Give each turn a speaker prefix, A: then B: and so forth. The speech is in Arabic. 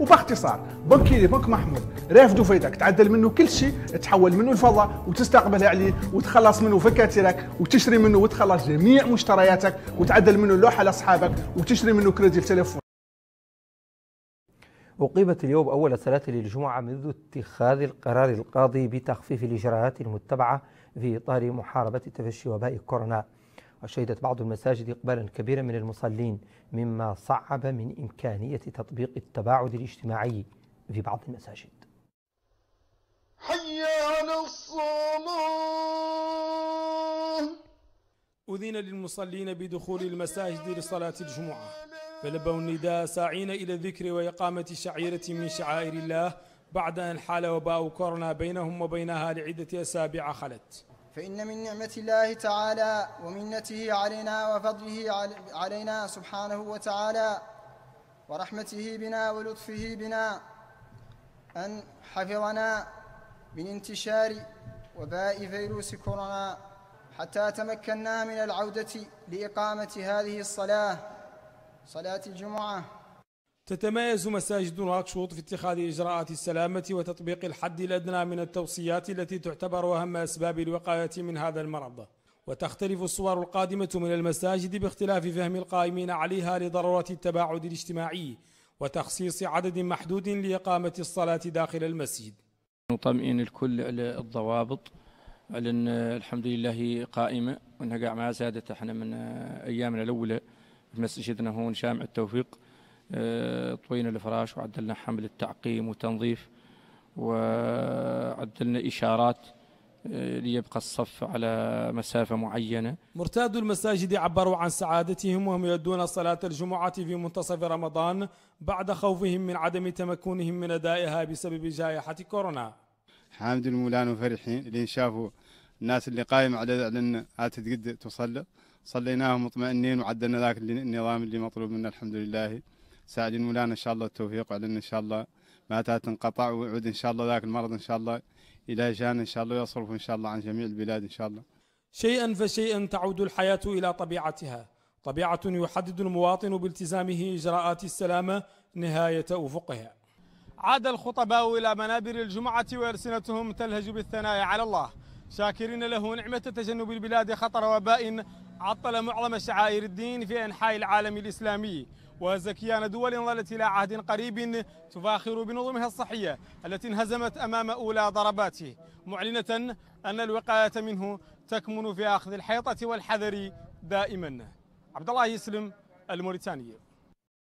A: وباختصار بنك كيري بنك محمود رافدوا فايدك تعدل منه كل شيء تحول منه الفضه وتستقبل عليه وتخلص منه فكاتيرك وتشري منه وتخلص جميع مشترياتك وتعدل منه اللوحه لاصحابك وتشري منه
B: كريدي التليفون أقيمت اليوم أول ثلاثة للجمعة منذ اتخاذ القرار القاضي بتخفيف الإجراءات المتبعة في إطار محاربة تفشي وباء كورونا وشهدت بعض المساجد إقبالا كبيرا من المصلين مما صعب من إمكانية تطبيق التباعد الاجتماعي في بعض المساجد
A: حي على الصلاة أذن للمصلين بدخول المساجد لصلاة الجمعة فلبوا النداء ساعين إلى الذكر وإقامة شعيرة من شعائر الله بعد أن حال وباء كورونا بينهم وبينها لعدة أسابيع خلت
C: فإن من نعمة الله تعالى ومنته علينا وفضله علينا سبحانه وتعالى ورحمته بنا ولطفه بنا أن حفظنا من انتشار وباء فيروس كورونا حتى تمكنا من العودة لإقامة هذه الصلاة صلاة الجمعة
A: تتميز مساجد نواكشوط في اتخاذ إجراءات السلامة وتطبيق الحد الأدنى من التوصيات التي تعتبر أهم أسباب الوقاية من هذا المرض وتختلف الصور القادمة من المساجد باختلاف فهم القائمين عليها لضرورة التباعد الاجتماعي وتخصيص عدد محدود لإقامة الصلاة داخل المسجد
D: نطمئن الكل على الضوابط على أن الحمد لله قائمة وأنها قاعد ما زادت احنا من أيامنا الأولى في مسجدنا هون شامع التوفيق طوينا الفراش وعدلنا حمل التعقيم وتنظيف وعدلنا إشارات آه، ليبقى الصف على مسافة معينة
A: مرتاد المساجد عبروا عن سعادتهم وهم يؤدون صلاة الجمعة في منتصف رمضان بعد خوفهم من عدم تمكنهم من أدائها بسبب جائحة كورونا
E: حامد المولان وفرحين اللي شافوا الناس اللي قايمة على أن عادت قد تصلى صليناهم مطمئنين وعدلنا ذاك النظام اللي مطلوب منا الحمد لله ساعد المولانا ان شاء الله التوفيق ولنا ان شاء الله ما تنقطع ويعود ان شاء الله ذاك المرض ان شاء الله الى جان ان شاء الله ويصرف ان شاء الله عن جميع البلاد ان شاء الله.
A: شيئا فشيئا تعود الحياه الى طبيعتها، طبيعه يحدد المواطن بالتزامه اجراءات السلامه نهايه افقها. عاد الخطباء الى منابر الجمعه والسنتهم تلهج بالثناء على الله، شاكرين له نعمه تجنب البلاد خطر وباء عطل معظم شعائر الدين في أنحاء العالم الإسلامي وزكيان دول ظلت إلى عهد قريب تفاخر بنظمها الصحية التي انهزمت أمام أولى ضرباته معلنة أن الوقاية منه تكمن في أخذ الحيطة والحذر دائما عبد الله يسلم الموريتاني